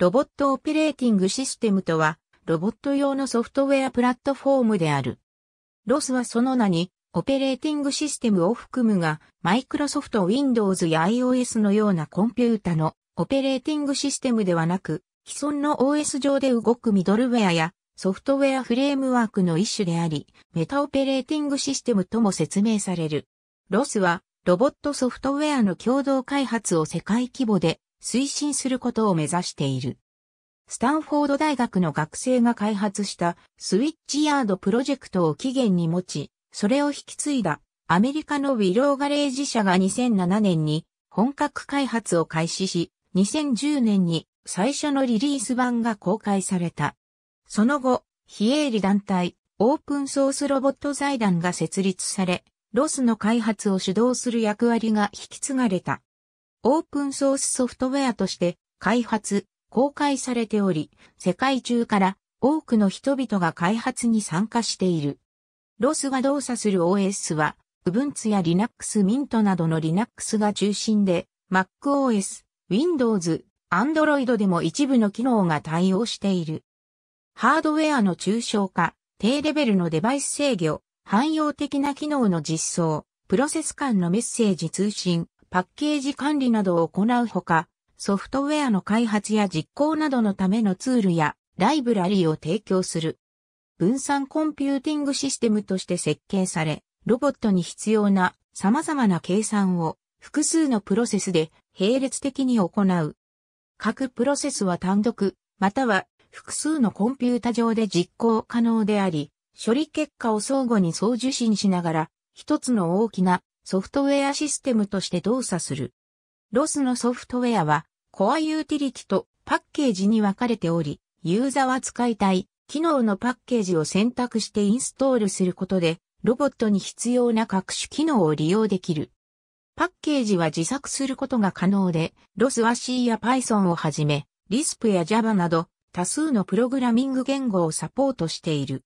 ロボットオペレーティングシステムとは、ロボット用のソフトウェアプラットフォームである。ロスはその名に、オペレーティングシステムを含むが、マイクロソフト Windows や iOS のようなコンピュータのオペレーティングシステムではなく、既存の OS 上で動くミドルウェアやソフトウェアフレームワークの一種であり、メタオペレーティングシステムとも説明される。ロスは、ロボットソフトウェアの共同開発を世界規模で推進することを目指している。スタンフォード大学の学生が開発したスイッチヤードプロジェクトを起源に持ち、それを引き継いだアメリカのウィローガレージ社が2007年に本格開発を開始し、2010年に最初のリリース版が公開された。その後、非営利団体、オープンソースロボット財団が設立され、ロスの開発を主導する役割が引き継がれた。オープンソースソフトウェアとして開発、公開されており、世界中から多くの人々が開発に参加している。ロスが動作する OS は、Ubuntu や Linux Mint などの Linux が中心で、MacOS、Windows、Android でも一部の機能が対応している。ハードウェアの抽象化、低レベルのデバイス制御、汎用的な機能の実装、プロセス間のメッセージ通信、パッケージ管理などを行うほか、ソフトウェアの開発や実行などのためのツールやライブラリを提供する。分散コンピューティングシステムとして設計され、ロボットに必要な様々な計算を複数のプロセスで並列的に行う。各プロセスは単独、または複数のコンピュータ上で実行可能であり、処理結果を相互に送受信しながら、一つの大きなソフトウェアシステムとして動作する。ロスのソフトウェアは、コアユーティリティとパッケージに分かれており、ユーザーは使いたい、機能のパッケージを選択してインストールすることで、ロボットに必要な各種機能を利用できる。パッケージは自作することが可能で、ロスは C や Python をはじめ、Lisp や Java など多数のプログラミング言語をサポートしている。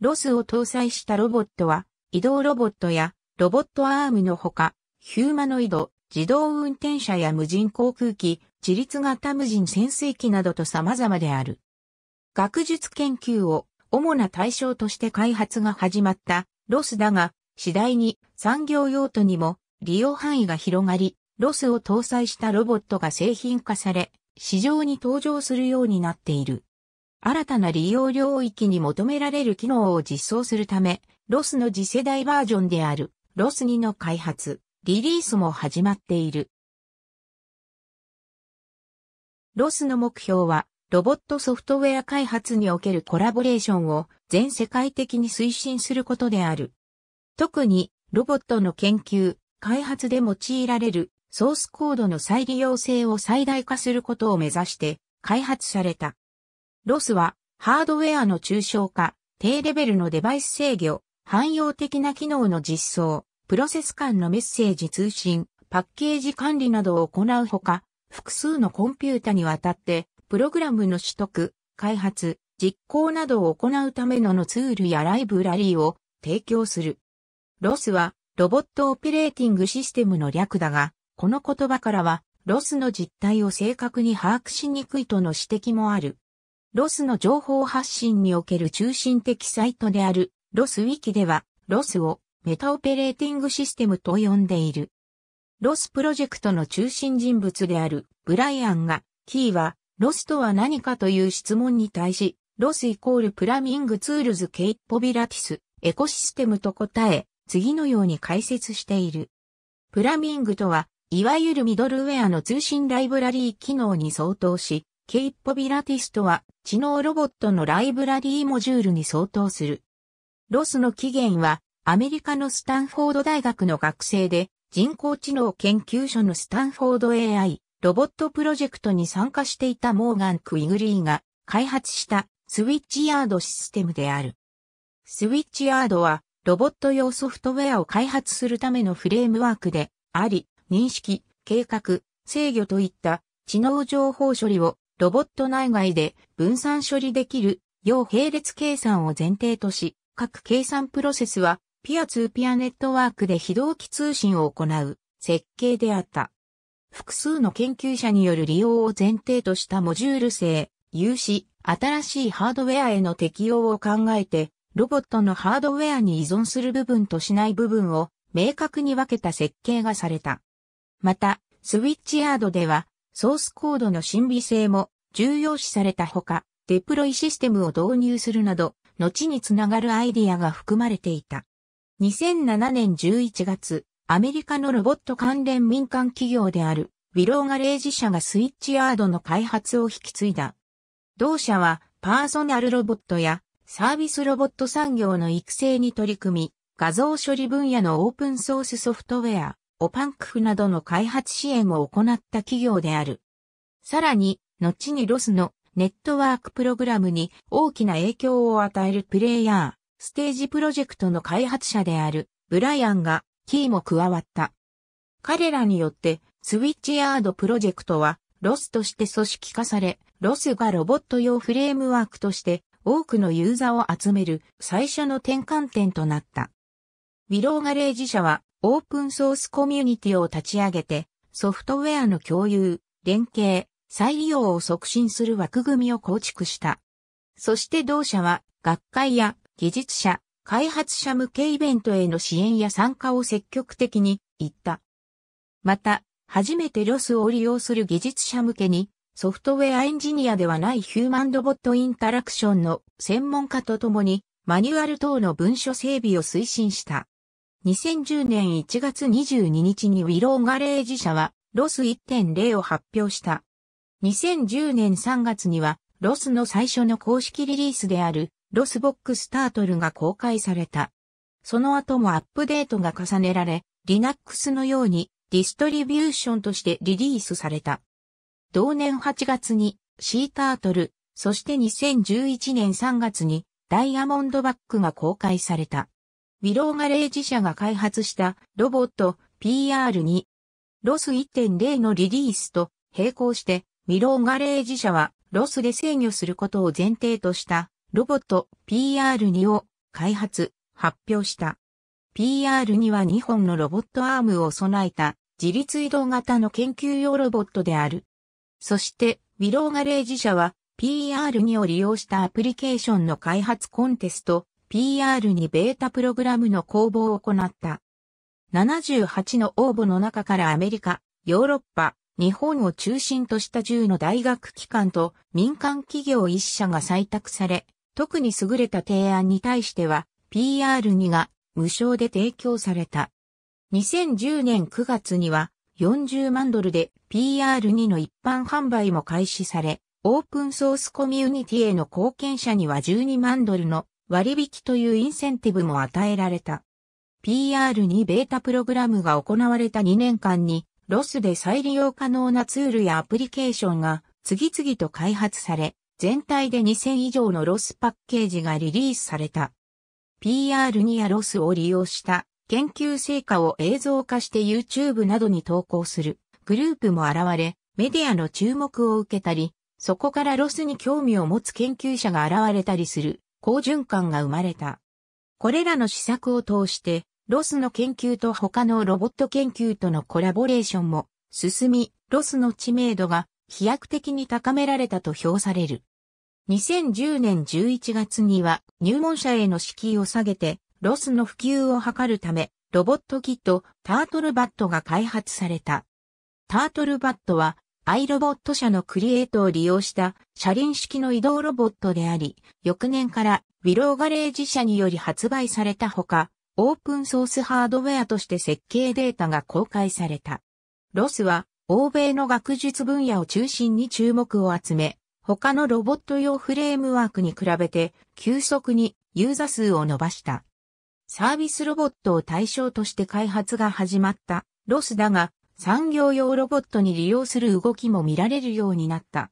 ロスを搭載したロボットは移動ロボットやロボットアームのほか、ヒューマノイド、自動運転車や無人航空機、自立型無人潜水機などと様々である。学術研究を主な対象として開発が始まったロスだが、次第に産業用途にも利用範囲が広がり、ロスを搭載したロボットが製品化され、市場に登場するようになっている。新たな利用領域に求められる機能を実装するため、ロスの次世代バージョンであるロス2の開発、リリースも始まっている。ロスの目標は、ロボットソフトウェア開発におけるコラボレーションを全世界的に推進することである。特に、ロボットの研究、開発で用いられるソースコードの再利用性を最大化することを目指して開発された。ロスは、ハードウェアの抽象化、低レベルのデバイス制御、汎用的な機能の実装、プロセス間のメッセージ通信、パッケージ管理などを行うほか、複数のコンピュータにわたって、プログラムの取得、開発、実行などを行うためののツールやライブラリーを提供する。ロスは、ロボットオペレーティングシステムの略だが、この言葉からは、ロスの実態を正確に把握しにくいとの指摘もある。ロスの情報発信における中心的サイトであるロスウィキでは、ロスをメタオペレーティングシステムと呼んでいる。ロスプロジェクトの中心人物であるブライアンが、キーは、ロスとは何かという質問に対し、ロスイコールプラミングツールズケイポビラティス、エコシステムと答え、次のように解説している。プラミングとは、いわゆるミドルウェアの通信ライブラリー機能に相当し、ケイポビラティスとは、知能ロボットのライブラリーモジュールに相当する。ロスの起源は、アメリカのスタンフォード大学の学生で、人工知能研究所のスタンフォード AI ロボットプロジェクトに参加していたモーガン・クイグリーが開発したスウィッチヤードシステムである。スウィッチヤードはロボット用ソフトウェアを開発するためのフレームワークであり、認識、計画、制御といった知能情報処理をロボット内外で分散処理できる、要並列計算を前提とし、各計算プロセスは、ピアツーピアネットワークで非同期通信を行う設計であった。複数の研究者による利用を前提としたモジュール性、有志、新しいハードウェアへの適用を考えて、ロボットのハードウェアに依存する部分としない部分を明確に分けた設計がされた。また、スウィッチヤードでは、ソースコードの審美性も重要視されたほか、デプロイシステムを導入するなど、後につながるアイディアが含まれていた。2007年11月、アメリカのロボット関連民間企業である、ウィローガレージ社がスイッチヤードの開発を引き継いだ。同社は、パーソナルロボットやサービスロボット産業の育成に取り組み、画像処理分野のオープンソースソフトウェア、オパンクフなどの開発支援を行った企業である。さらに、後にロスのネットワークプログラムに大きな影響を与えるプレイヤー、ステージプロジェクトの開発者であるブライアンがキーも加わった。彼らによってスウィッチヤードプロジェクトはロスとして組織化され、ロスがロボット用フレームワークとして多くのユーザーを集める最初の転換点となった。ウィローガレージ社はオープンソースコミュニティを立ち上げてソフトウェアの共有、連携、再利用を促進する枠組みを構築した。そして同社は学会や技術者、開発者向けイベントへの支援や参加を積極的に言った。また、初めてロスを利用する技術者向けに、ソフトウェアエンジニアではないヒューマンロボットインタラクションの専門家と共に、マニュアル等の文書整備を推進した。2010年1月22日にウィローガレージ社は、ロス1.0を発表した。2010年3月には、ロスの最初の公式リリースである、ロスボックスタートルが公開された。その後もアップデートが重ねられ、Linux のようにディストリビューションとしてリリースされた。同年8月にシータートル、そして2011年3月にダイヤモンドバックが公開された。ウィローガレージ社が開発したロボット PR2。ロス1.0のリリースと並行してミローガレージ社はロスで制御することを前提としたロボット PR2 を開発、発表した。PR2 は2本のロボットアームを備えた自立移動型の研究用ロボットである。そして、ィローガレージ社は PR2 を利用したアプリケーションの開発コンテスト PR2 ベータプログラムの公募を行った。78の応募の中からアメリカ、ヨーロッパ、日本を中心とした10の大学機関と民間企業1社が採択され、特に優れた提案に対しては PR2 が無償で提供された。2010年9月には40万ドルで PR2 の一般販売も開始され、オープンソースコミュニティへの貢献者には12万ドルの割引というインセンティブも与えられた。PR2 ベータプログラムが行われた2年間にロスで再利用可能なツールやアプリケーションが次々と開発され、全体で2000以上のロスパッケージがリリースされた。PR にやロスを利用した研究成果を映像化して YouTube などに投稿するグループも現れ、メディアの注目を受けたり、そこからロスに興味を持つ研究者が現れたりする好循環が生まれた。これらの施策を通してロスの研究と他のロボット研究とのコラボレーションも進み、ロスの知名度が飛躍的に高められたと評される。2010年11月には入門者への敷居を下げて、ロスの普及を図るため、ロボットキット、タートルバットが開発された。タートルバットは、アイロボット社のクリエイトを利用した車輪式の移動ロボットであり、翌年からウィローガレージ社により発売されたほか、オープンソースハードウェアとして設計データが公開された。ロスは、欧米の学術分野を中心に注目を集め、他のロボット用フレームワークに比べて急速にユーザ数を伸ばした。サービスロボットを対象として開発が始まったロスだが産業用ロボットに利用する動きも見られるようになった。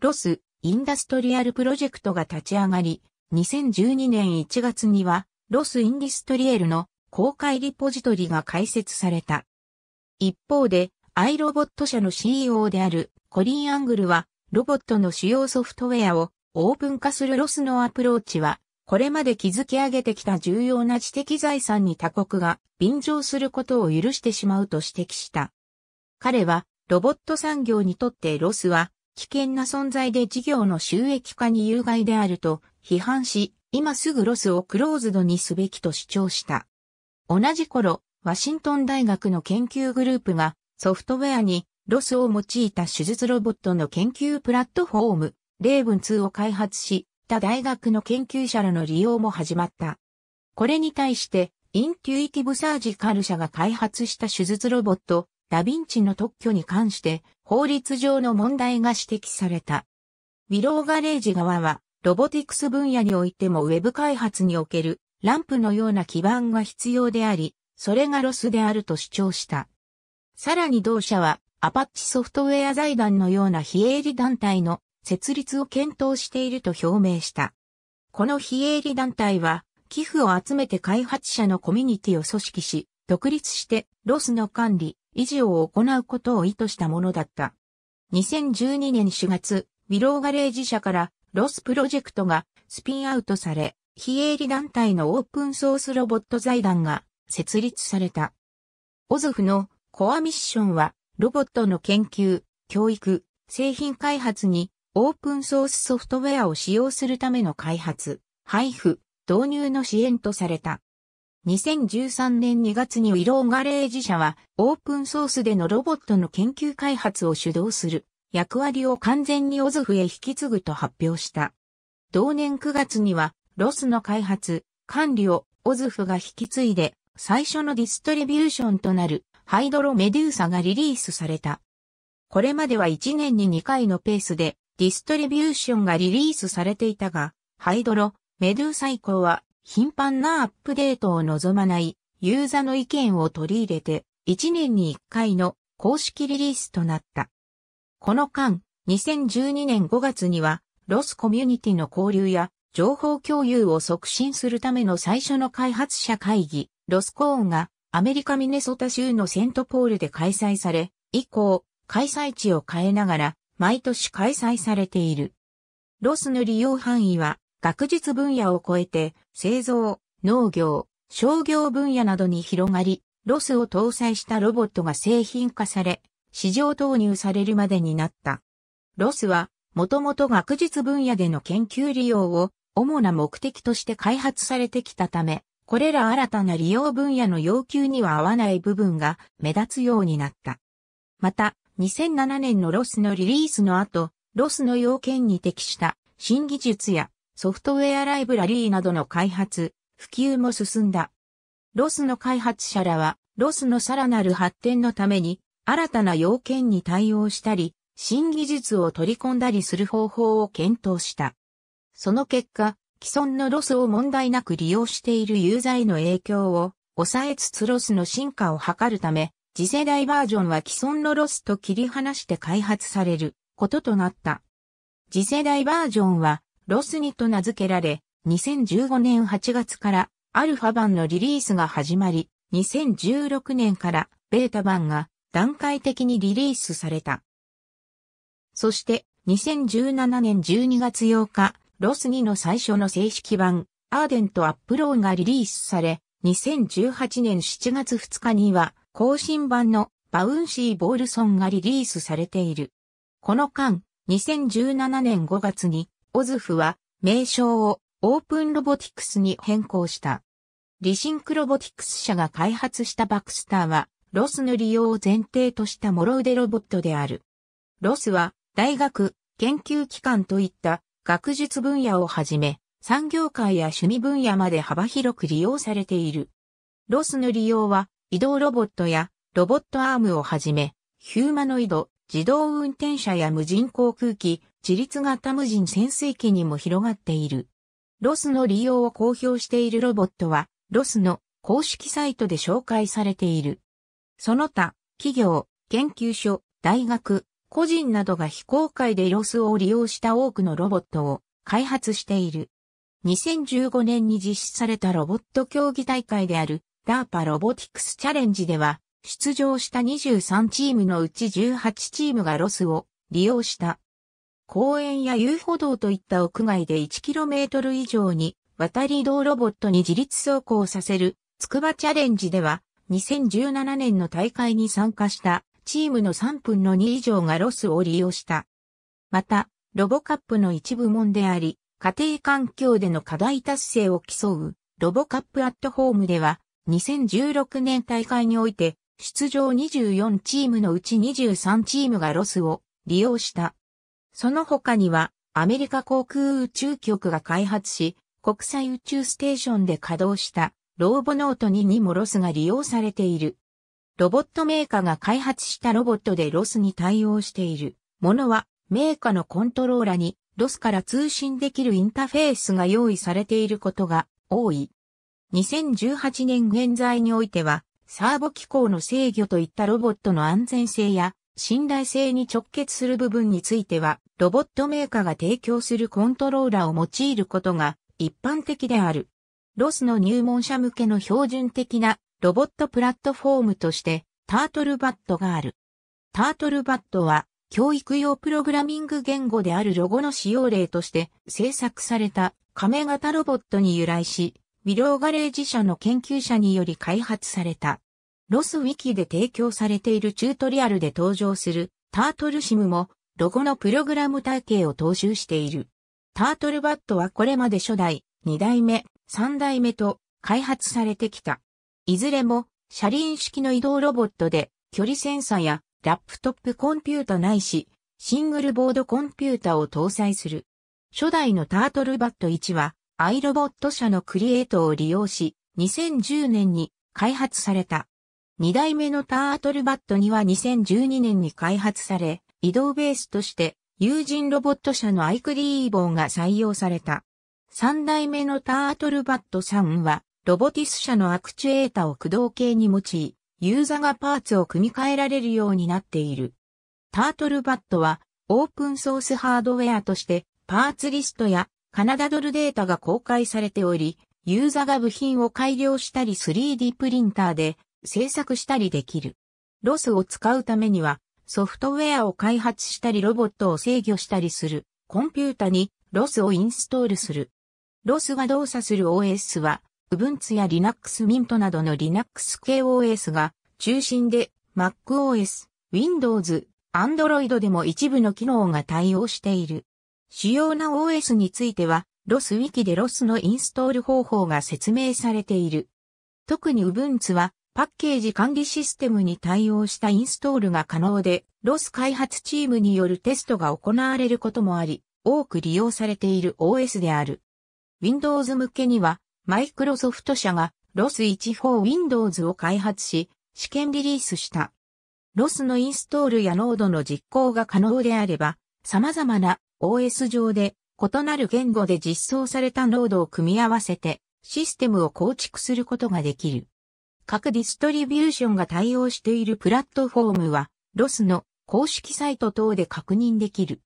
ロスインダストリアルプロジェクトが立ち上がり、2012年1月にはロス・インディストリエルの公開リポジトリが開設された。一方で、アイロボット社の CEO であるコリン・アングルは、ロボットの主要ソフトウェアをオープン化するロスのアプローチは、これまで築き上げてきた重要な知的財産に他国が便乗することを許してしまうと指摘した。彼は、ロボット産業にとってロスは危険な存在で事業の収益化に有害であると批判し、今すぐロスをクローズドにすべきと主張した。同じ頃、ワシントン大学の研究グループがソフトウェアにロスを用いた手術ロボットの研究プラットフォーム、レーブン2を開発し、他大学の研究者らの利用も始まった。これに対して、インテュイティブサージカル社が開発した手術ロボット、ダヴィンチの特許に関して法律上の問題が指摘された。ウィローガレージ側はロボティクス分野においてもウェブ開発におけるランプのような基盤が必要であり、それがロスであると主張した。さらに同社は、アパッチソフトウェア財団のような非営利団体の設立を検討していると表明した。この非営利団体は、寄付を集めて開発者のコミュニティを組織し、独立してロスの管理、維持を行うことを意図したものだった。2012年4月、ビローガレージ社からロスプロジェクトがスピンアウトされ、非営利団体のオープンソースロボット財団が設立された。オズフのコアミッションは、ロボットの研究、教育、製品開発にオープンソースソフトウェアを使用するための開発、配布、導入の支援とされた。2013年2月にウィローガレージ社はオープンソースでのロボットの研究開発を主導する役割を完全にオズフへ引き継ぐと発表した。同年9月には、ロスの開発、管理をオズフが引き継いで、最初のディストリビューションとなるハイドロメデューサがリリースされた。これまでは1年に2回のペースでディストリビューションがリリースされていたが、ハイドロ、メデューサ以降は頻繁なアップデートを望まないユーザの意見を取り入れて1年に1回の公式リリースとなった。この間、2012年5月には、ロスコミュニティの交流や情報共有を促進するための最初の開発者会議、ロスコーンがアメリカミネソタ州のセントポールで開催され、以降、開催地を変えながら毎年開催されている。ロスの利用範囲は学術分野を超えて製造、農業、商業分野などに広がり、ロスを搭載したロボットが製品化され、市場投入されるまでになった。ロスは、もともと学術分野での研究利用を主な目的として開発されてきたため、これら新たな利用分野の要求には合わない部分が目立つようになった。また、2007年のロスのリリースの後、ロスの要件に適した新技術やソフトウェアライブラリーなどの開発、普及も進んだ。ロスの開発者らは、ロスのさらなる発展のために新たな要件に対応したり、新技術を取り込んだりする方法を検討した。その結果、既存のロスを問題なく利用しているユーザーへの影響を抑えつつロスの進化を図るため、次世代バージョンは既存のロスと切り離して開発されることとなった。次世代バージョンはロス2と名付けられ、2015年8月からアルファ版のリリースが始まり、2016年からベータ版が段階的にリリースされた。そして2017年12月8日、ロス2の最初の正式版、アーデンとアップローがリリースされ、2018年7月2日には、更新版のバウンシー・ボールソンがリリースされている。この間、2017年5月に、オズフは名称をオープンロボティクスに変更した。リシンクロボティクス社が開発したバクスターはロスの利用を前提とした諸腕ロボットである。ロスは、大学、研究機関といった学術分野をはじめ、産業界や趣味分野まで幅広く利用されている。ロスの利用は、移動ロボットやロボットアームをはじめ、ヒューマノイド、自動運転車や無人航空機、自立型無人潜水機にも広がっている。ロスの利用を公表しているロボットは、ロスの公式サイトで紹介されている。その他、企業、研究所、大学、個人などが非公開でロスを利用した多くのロボットを開発している。2015年に実施されたロボット競技大会である DARPA ロボティクスチャレンジでは、出場した23チームのうち18チームがロスを利用した。公園や遊歩道といった屋外で 1km 以上に渡り道ロボットに自立走行させる、つくばチャレンジでは、2017年の大会に参加したチームの3分の2以上がロスを利用した。また、ロボカップの一部門であり、家庭環境での課題達成を競う、ロボカップアットホームでは、2016年大会において、出場24チームのうち23チームがロスを利用した。その他には、アメリカ航空宇宙局が開発し、国際宇宙ステーションで稼働したローボノート2にもロスが利用されている。ロボットメーカーが開発したロボットでロスに対応しているものは、メーカーのコントローラにロスから通信できるインターフェースが用意されていることが多い。2018年現在においては、サーボ機構の制御といったロボットの安全性や信頼性に直結する部分については、ロボットメーカーが提供するコントローラを用いることが一般的である。ロスの入門者向けの標準的なロボットプラットフォームとしてタートルバットがある。タートルバットは教育用プログラミング言語であるロゴの使用例として制作された亀型ロボットに由来し、ビローガレージ社の研究者により開発された。ロスウィキで提供されているチュートリアルで登場するタートルシムもロゴのプログラム体系を踏襲している。タートルバットはこれまで初代、2代目、3代目と開発されてきた。いずれも車輪式の移動ロボットで距離センサやラップトップコンピュータないしシングルボードコンピュータを搭載する。初代のタートルバット1はアイロボット社のクリエイトを利用し2010年に開発された。2代目のタートルバット2は2012年に開発され移動ベースとして友人ロボット社のアイクリーボーが採用された。三代目のタートルバット3は、ロボティス社のアクチュエータを駆動系に用い、ユーザがパーツを組み替えられるようになっている。タートルバットは、オープンソースハードウェアとして、パーツリストやカナダドルデータが公開されており、ユーザが部品を改良したり 3D プリンターで制作したりできる。ロスを使うためには、ソフトウェアを開発したりロボットを制御したりする、コンピュータにロスをインストールする。ロスが動作する OS は、Ubuntu や Linux Mint などの Linux 系 OS が中心で MacOS、Windows、Android でも一部の機能が対応している。主要な OS については、ロスウィキでロスのインストール方法が説明されている。特に Ubuntu はパッケージ管理システムに対応したインストールが可能で、ロス開発チームによるテストが行われることもあり、多く利用されている OS である。Windows 向けには、マイクロソフト社が ROS14 Windows を開発し、試験リリースした。ROS のインストールやノードの実行が可能であれば、様々な OS 上で異なる言語で実装されたノードを組み合わせてシステムを構築することができる。各ディストリビューションが対応しているプラットフォームは、ロスの公式サイト等で確認できる。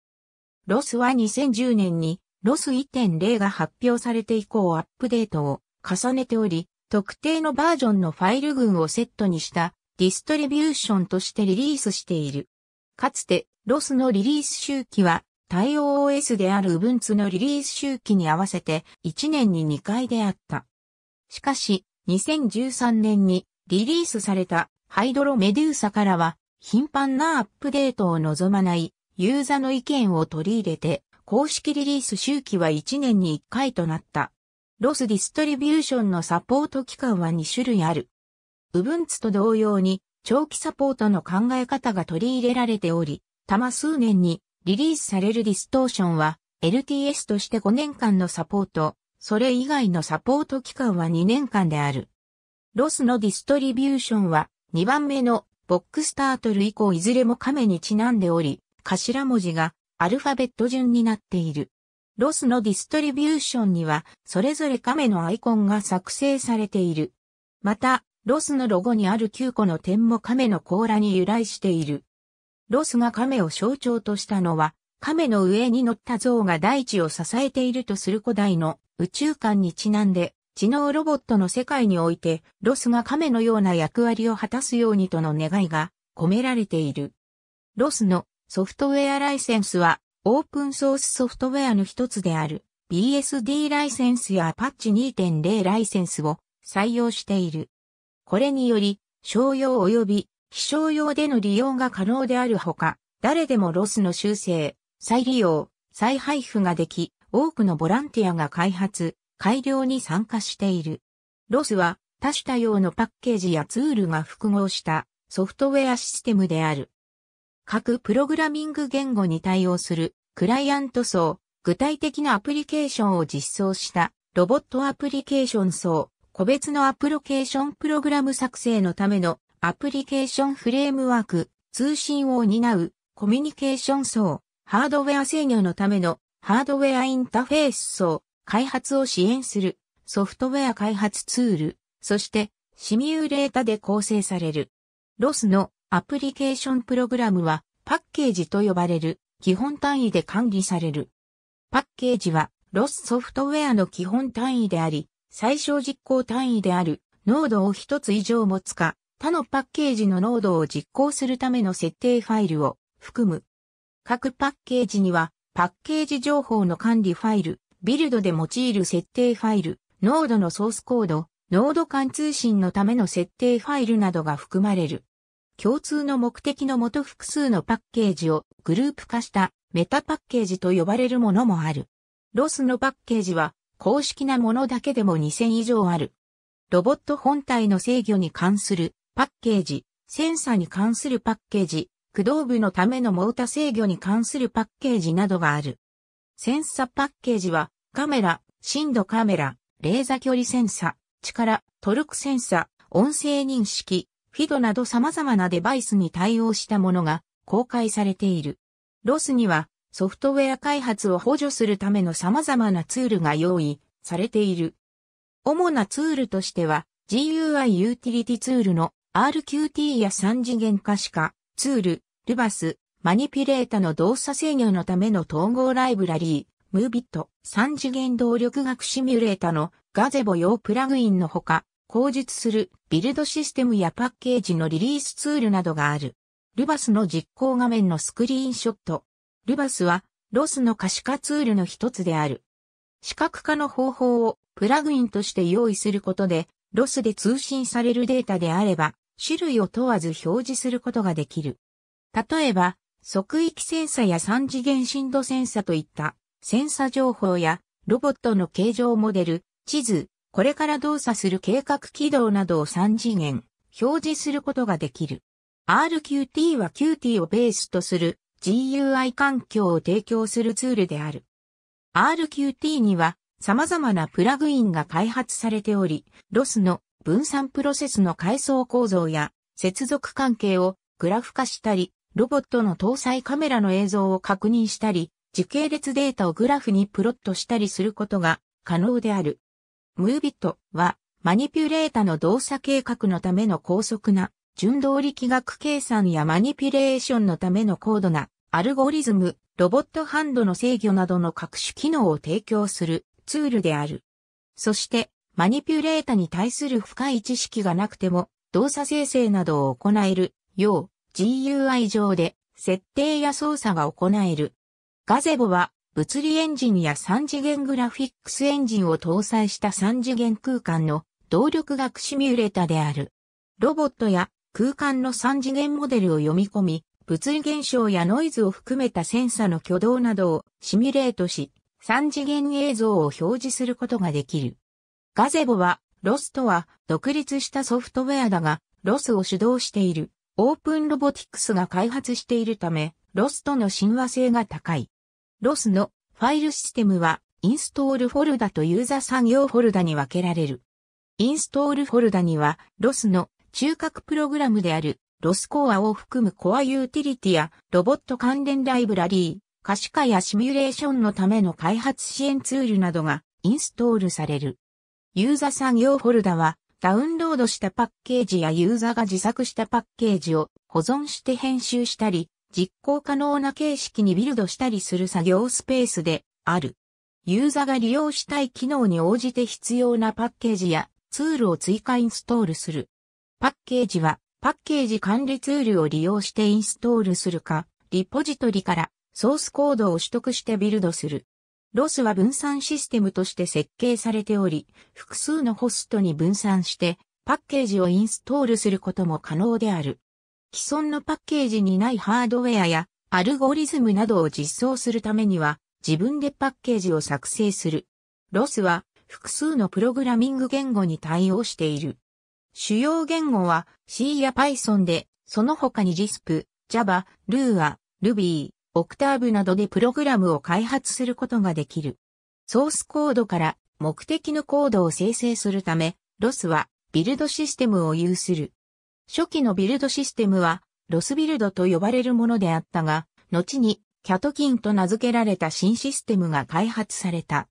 ロスは2010年にロス1.0が発表されて以降アップデートを重ねており、特定のバージョンのファイル群をセットにしたディストリビューションとしてリリースしている。かつて、ロスのリリース周期は、対応 OS である Ubuntu のリリース周期に合わせて1年に2回であった。しかし、2013年にリリースされたハイドロメデューサからは、頻繁なアップデートを望まないユーザの意見を取り入れて公式リリース周期は1年に1回となった。ロスディストリビューションのサポート期間は2種類ある。ウブンツと同様に長期サポートの考え方が取り入れられており、たま数年にリリースされるディストーションは LTS として5年間のサポート、それ以外のサポート期間は2年間である。ロスのディストリビューションは2番目のボックスタートル以降いずれも亀にちなんでおり、頭文字がアルファベット順になっている。ロスのディストリビューションには、それぞれ亀のアイコンが作成されている。また、ロスのロゴにある9個の点も亀の甲羅に由来している。ロスが亀を象徴としたのは、亀の上に乗った像が大地を支えているとする古代の宇宙観にちなんで、知能ロボットの世界において、ロスが亀のような役割を果たすようにとの願いが込められている。ロスのソフトウェアライセンスは、オープンソースソフトウェアの一つである BSD ライセンスやパッチ2.0ライセンスを採用している。これにより、商用及び非商用での利用が可能であるほか、誰でもロスの修正、再利用、再配布ができ、多くのボランティアが開発、改良に参加している。ロスは多種多様のパッケージやツールが複合したソフトウェアシステムである。各プログラミング言語に対応するクライアント層、具体的なアプリケーションを実装したロボットアプリケーション層、個別のアプロケーションプログラム作成のためのアプリケーションフレームワーク、通信を担うコミュニケーション層、ハードウェア制御のためのハードウェアインターフェース層、開発を支援するソフトウェア開発ツール、そしてシミュレータで構成される。ロスのアプリケーションプログラムはパッケージと呼ばれる基本単位で管理される。パッケージはロスソフトウェアの基本単位であり、最小実行単位であるノードを一つ以上持つか、他のパッケージのノードを実行するための設定ファイルを含む。各パッケージにはパッケージ情報の管理ファイル、ビルドで用いる設定ファイル、ノードのソースコード、ノード間通信のための設定ファイルなどが含まれる。共通の目的のもと複数のパッケージをグループ化したメタパッケージと呼ばれるものもある。ロスのパッケージは公式なものだけでも2000以上ある。ロボット本体の制御に関するパッケージ、センサに関するパッケージ、駆動部のためのモータ制御に関するパッケージなどがある。センサパッケージはカメラ、深度カメラ、レーザ距離センサ、力、トルクセンサ、音声認識、フィドなど様々なデバイスに対応したものが公開されている。ロスにはソフトウェア開発を補助するための様々なツールが用意されている。主なツールとしては GUI ユーティリティツールの RQT や3次元可視化ツール、ルバス、マニピュレータの動作制御のための統合ライブラリー、ムービット、3次元動力学シミュレータのガゼボ用プラグインのほか、口述するビルドシステムやパッケージのリリースツールなどがある。ルバスの実行画面のスクリーンショット。ルバスはロスの可視化ツールの一つである。視覚化の方法をプラグインとして用意することで、ロスで通信されるデータであれば、種類を問わず表示することができる。例えば、即域センサや三次元振動センサといったセンサ情報やロボットの形状モデル、地図、これから動作する計画軌道などを3次元、表示することができる。RQT は Qt をベースとする GUI 環境を提供するツールである。RQT には様々なプラグインが開発されており、ロスの分散プロセスの階層構造や接続関係をグラフ化したり、ロボットの搭載カメラの映像を確認したり、時系列データをグラフにプロットしたりすることが可能である。ムービットは、マニピュレータの動作計画のための高速な、純動力学計算やマニピュレーションのための高度な、アルゴリズム、ロボットハンドの制御などの各種機能を提供するツールである。そして、マニピュレータに対する深い知識がなくても、動作生成などを行える、よう、GUI 上で、設定や操作が行える。ガゼボは、物理エンジンや三次元グラフィックスエンジンを搭載した三次元空間の動力学シミュレータである。ロボットや空間の三次元モデルを読み込み、物理現象やノイズを含めたセンサの挙動などをシミュレートし、三次元映像を表示することができる。ガゼボは、ロスとは独立したソフトウェアだが、ロスを主導しているオープンロボティクスが開発しているため、ロスとの親和性が高い。ロスのファイルシステムは、インストールフォルダとユーザー産業フォルダに分けられる。インストールフォルダには、ロスの中核プログラムである、ロスコアを含むコアユーティリティやロボット関連ライブラリー、可視化やシミュレーションのための開発支援ツールなどがインストールされる。ユーザー産業フォルダは、ダウンロードしたパッケージやユーザーが自作したパッケージを保存して編集したり、実行可能な形式にビルドしたりする作業スペースである。ユーザが利用したい機能に応じて必要なパッケージやツールを追加インストールする。パッケージはパッケージ管理ツールを利用してインストールするか、リポジトリからソースコードを取得してビルドする。ロスは分散システムとして設計されており、複数のホストに分散してパッケージをインストールすることも可能である。既存のパッケージにないハードウェアやアルゴリズムなどを実装するためには自分でパッケージを作成する。ロスは複数のプログラミング言語に対応している。主要言語は C や Python で、その他に JISP、Java、Lua、Ruby、Octave などでプログラムを開発することができる。ソースコードから目的のコードを生成するため、ロスはビルドシステムを有する。初期のビルドシステムは、ロスビルドと呼ばれるものであったが、後に、キャトキンと名付けられた新システムが開発された。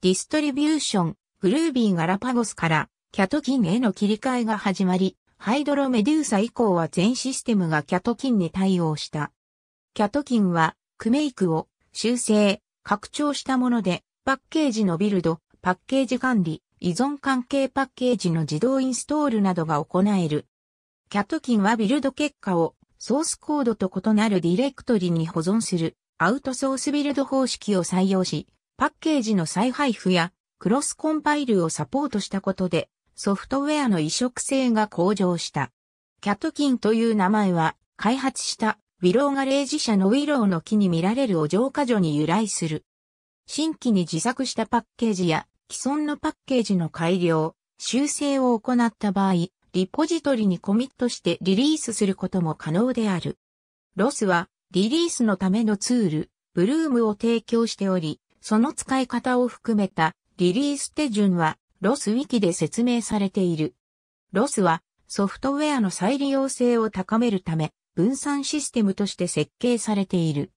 ディストリビューション、グルービーガラパゴスから、キャトキンへの切り替えが始まり、ハイドロメデューサ以降は全システムがキャトキンに対応した。キャトキンは、クメイクを修正、拡張したもので、パッケージのビルド、パッケージ管理、依存関係パッケージの自動インストールなどが行えるキャットキンはビルド結果をソースコードと異なるディレクトリに保存するアウトソースビルド方式を採用し、パッケージの再配布やクロスコンパイルをサポートしたことでソフトウェアの移植性が向上した。キャットキンという名前は開発したウィローガレージ社のウィローの木に見られるお浄化所に由来する。新規に自作したパッケージや既存のパッケージの改良、修正を行った場合、リポジトリにコミットしてリリースすることも可能である。ロスはリリースのためのツール、ブルームを提供しており、その使い方を含めたリリース手順はロスウィキで説明されている。ロスはソフトウェアの再利用性を高めるため分散システムとして設計されている。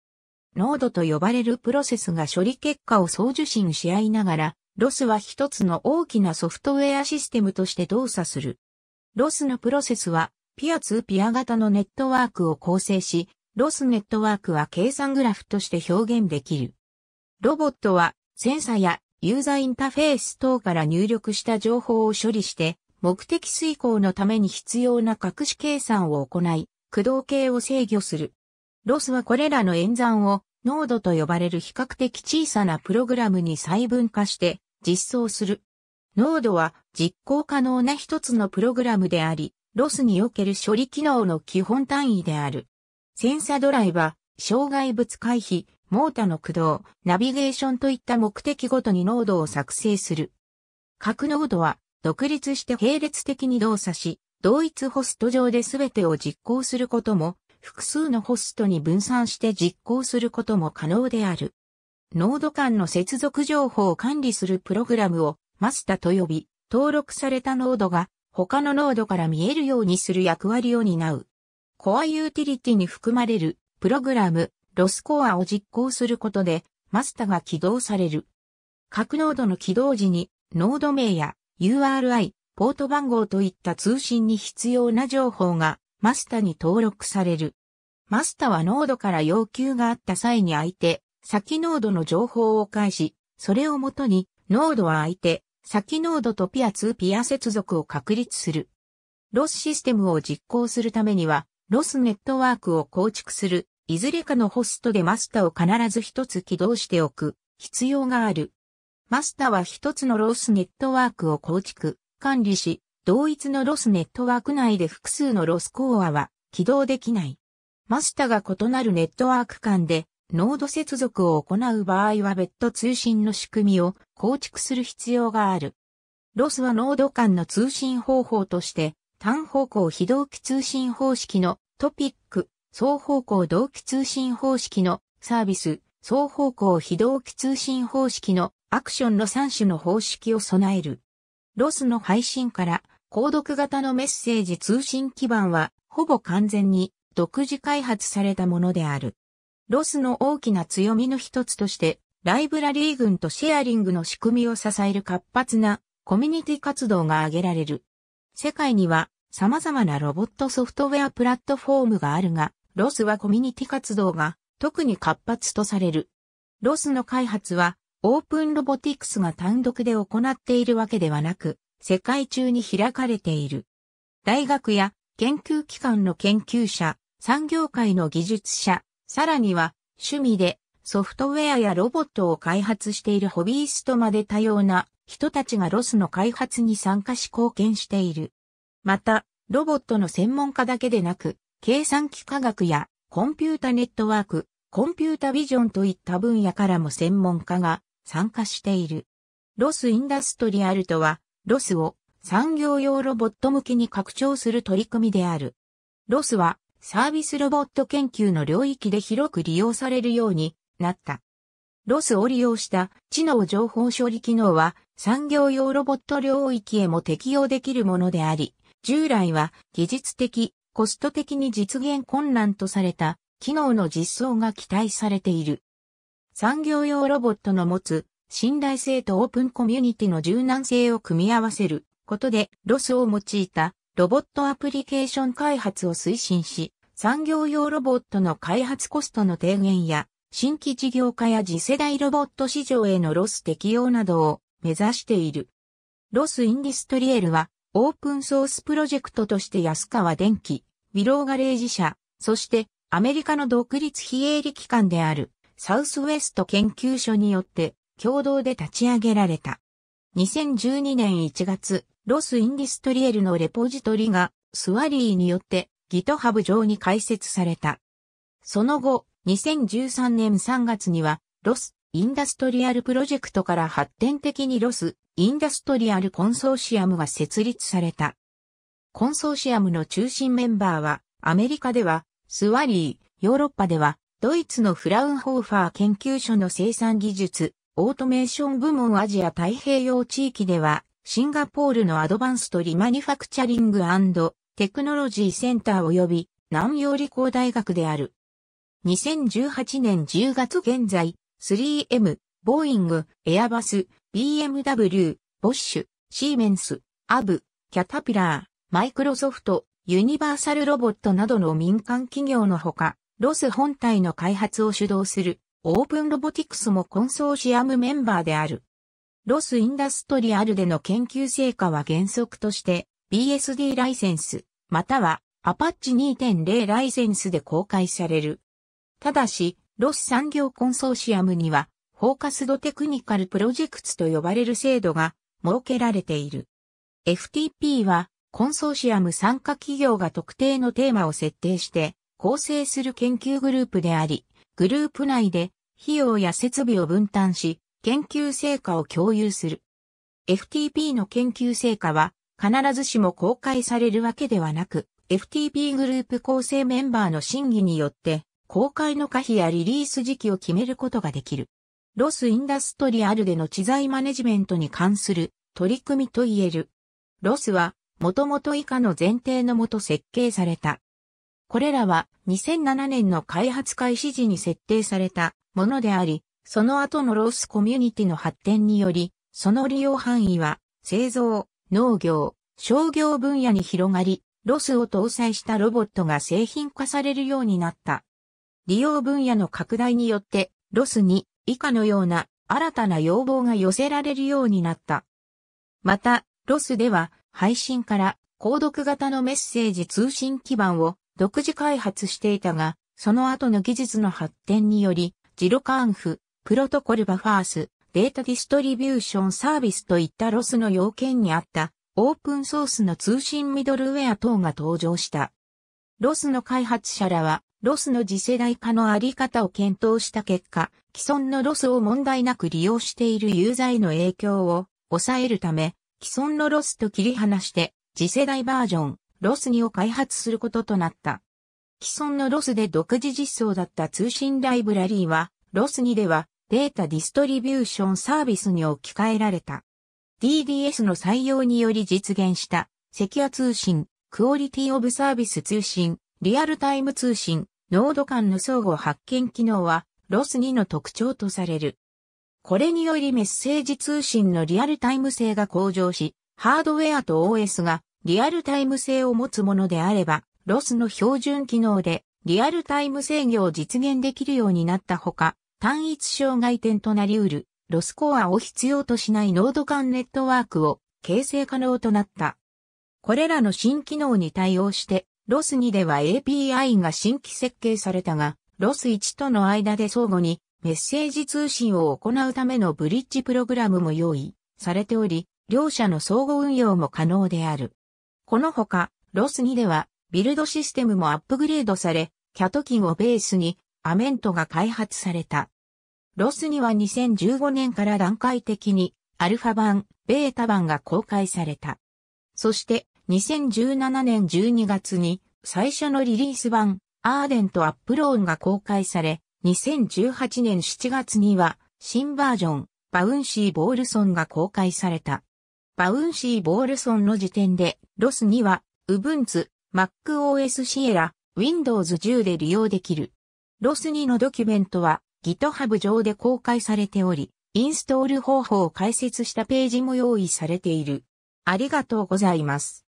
ノードと呼ばれるプロセスが処理結果を送受信し合いながら、ロスは一つの大きなソフトウェアシステムとして動作する。ロスのプロセスは、ピア2ピア型のネットワークを構成し、ロスネットワークは計算グラフとして表現できる。ロボットは、センサやユーザーインターフェース等から入力した情報を処理して、目的遂行のために必要な隠し計算を行い、駆動系を制御する。ロスはこれらの演算を、ノードと呼ばれる比較的小さなプログラムに細分化して実装する。ノードは実行可能な一つのプログラムであり、ロスにおける処理機能の基本単位である。センサドライは、障害物回避、モータの駆動、ナビゲーションといった目的ごとにノードを作成する。各ノードは、独立して並列的に動作し、同一ホスト上で全てを実行することも、複数のホストに分散して実行することも可能である。ノード間の接続情報を管理するプログラムをマスタと呼び、登録されたノードが他のノードから見えるようにする役割を担う。コアユーティリティに含まれるプログラム、ロスコアを実行することで、マスタが起動される。各ノードの起動時に、ノード名や URI、ポート番号といった通信に必要な情報がマスタに登録される。マスタはノードから要求があった際に相手、先ノードの情報を返し、それをもとに、ノードは相手、先ノードとピア2ピア接続を確立する。ロスシステムを実行するためには、ロスネットワークを構築する、いずれかのホストでマスタを必ず一つ起動しておく必要がある。マスタは一つのロスネットワークを構築、管理し、同一のロスネットワーク内で複数のロスコアは起動できない。マスタが異なるネットワーク間でノード接続を行う場合は別途通信の仕組みを構築する必要がある。ロスはノード間の通信方法として、単方向非同期通信方式のトピック、双方向同期通信方式のサービス、双方向非同期通信方式のアクションの3種の方式を備える。ロスの配信から、高読型のメッセージ通信基盤は、ほぼ完全に独自開発されたものである。ロスの大きな強みの一つとして、ライブラリー群とシェアリングの仕組みを支える活発なコミュニティ活動が挙げられる。世界には様々なロボットソフトウェアプラットフォームがあるが、ロスはコミュニティ活動が特に活発とされる。ロスの開発はオープンロボティクスが単独で行っているわけではなく、世界中に開かれている。大学や研究機関の研究者、産業界の技術者、さらには、趣味でソフトウェアやロボットを開発しているホビーストまで多様な人たちがロスの開発に参加し貢献している。また、ロボットの専門家だけでなく、計算機科学やコンピュータネットワーク、コンピュータビジョンといった分野からも専門家が参加している。ロスインダストリアルとは、ロスを産業用ロボット向けに拡張する取り組みである。ロスはサービスロボット研究の領域で広く利用されるようになった。ロスを利用した知能情報処理機能は産業用ロボット領域へも適用できるものであり、従来は技術的、コスト的に実現困難とされた機能の実装が期待されている。産業用ロボットの持つ信頼性とオープンコミュニティの柔軟性を組み合わせることでロスを用いたロボットアプリケーション開発を推進し、産業用ロボットの開発コストの低減や、新規事業化や次世代ロボット市場へのロス適用などを目指している。ロスインディストリエルは、オープンソースプロジェクトとして安川電機、ィローガレージ社、そしてアメリカの独立非営利機関であるサウスウェスト研究所によって共同で立ち上げられた。2012年1月、ロスインディストリエルのレポジトリがスワリーによって GitHub 上に開設された。その後、2013年3月には、ロス・インダストリアルプロジェクトから発展的にロス・インダストリアルコンソーシアムが設立された。コンソーシアムの中心メンバーは、アメリカでは、スワリー、ヨーロッパでは、ドイツのフラウンホーファー研究所の生産技術、オートメーション部門アジア太平洋地域では、シンガポールのアドバンストリマニファクチャリングテクノロジーセンター及び南洋理工大学である。2018年10月現在、3M、ボーイング、エアバス、BMW、ボッシュ、シーメンス、アブ、キャタピラー、マイクロソフト、ユニバーサルロボットなどの民間企業のほか、ロス本体の開発を主導するオープンロボティクスもコンソーシアムメンバーである。ロスインダストリアルでの研究成果は原則として BSD ライセンス、または Apache 2.0ライセンスで公開される。ただし、ロス産業コンソーシアムには、フォーカスドテクニカルプロジェクツと呼ばれる制度が設けられている。FTP は、コンソーシアム参加企業が特定のテーマを設定して構成する研究グループであり、グループ内で費用や設備を分担し、研究成果を共有する。FTP の研究成果は必ずしも公開されるわけではなく、FTP グループ構成メンバーの審議によって、公開の可否やリリース時期を決めることができる。ロスインダストリアルでの知財マネジメントに関する取り組みと言える。ロスは、もともと以下の前提のもと設計された。これらは2007年の開発開始時に設定されたものであり、その後のロースコミュニティの発展により、その利用範囲は製造、農業、商業分野に広がり、ロスを搭載したロボットが製品化されるようになった。利用分野の拡大によって、ロスに以下のような新たな要望が寄せられるようになった。また、ロスでは配信から購読型のメッセージ通信基盤を独自開発していたが、その後の技術の発展により、ジロカンフ、プロトコルバファース、データディストリビューションサービスといったロスの要件にあったオープンソースの通信ミドルウェア等が登場した。ロスの開発者らは、ロスの次世代化のあり方を検討した結果、既存のロスを問題なく利用しているユーザーへの影響を抑えるため、既存のロスと切り離して、次世代バージョン、ロス2を開発することとなった。既存のロスで独自実装だった通信ライブラリーは、ロス2ではデータディストリビューションサービスに置き換えられた。DDS の採用により実現した、セキュア通信、クオリティオブサービス通信、リアルタイム通信、ノード間の相互発見機能は、ロス2の特徴とされる。これによりメッセージ通信のリアルタイム性が向上し、ハードウェアと OS がリアルタイム性を持つものであれば、ロスの標準機能でリアルタイム制御を実現できるようになったほか、単一障害点となり得るロスコアを必要としないノード間ネットワークを形成可能となった。これらの新機能に対応して、ロス2では API が新規設計されたが、ロス1との間で相互にメッセージ通信を行うためのブリッジプログラムも用意されており、両者の相互運用も可能である。このほか、ロス2ではビルドシステムもアップグレードされ、キャトキンをベースにアメントが開発された。ロスには2015年から段階的にアルファ版、ベータ版が公開された。そして2017年12月に最初のリリース版、アーデンとアップローンが公開され、2018年7月には新バージョン、バウンシー・ボールソンが公開された。バウンシー・ボールソンの時点で、ロスには、Ubuntu、MacOS シエラ、Windows 10で利用できる。ロス2のドキュメントは GitHub 上で公開されており、インストール方法を解説したページも用意されている。ありがとうございます。